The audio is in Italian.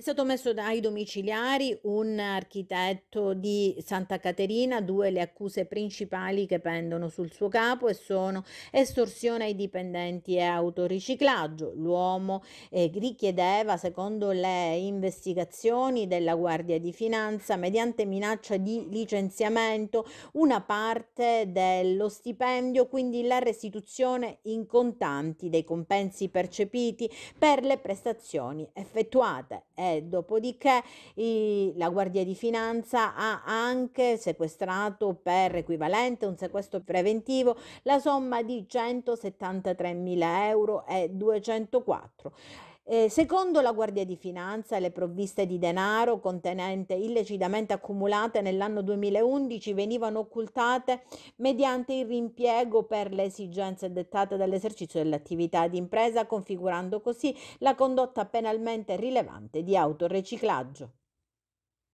È stato messo dai domiciliari un architetto di Santa Caterina, due le accuse principali che pendono sul suo capo e sono estorsione ai dipendenti e autoriciclaggio. L'uomo eh, richiedeva, secondo le investigazioni della Guardia di Finanza, mediante minaccia di licenziamento, una parte dello stipendio, quindi la restituzione in contanti dei compensi percepiti per le prestazioni effettuate. E Dopodiché i, la Guardia di Finanza ha anche sequestrato per equivalente un sequestro preventivo la somma di 173.000 euro e 204. Eh, secondo la Guardia di Finanza, le provviste di denaro contenente illecitamente accumulate nell'anno 2011 venivano occultate mediante il rimpiego per le esigenze dettate dall'esercizio dell'attività di impresa, configurando così la condotta penalmente rilevante di autoreciclaggio.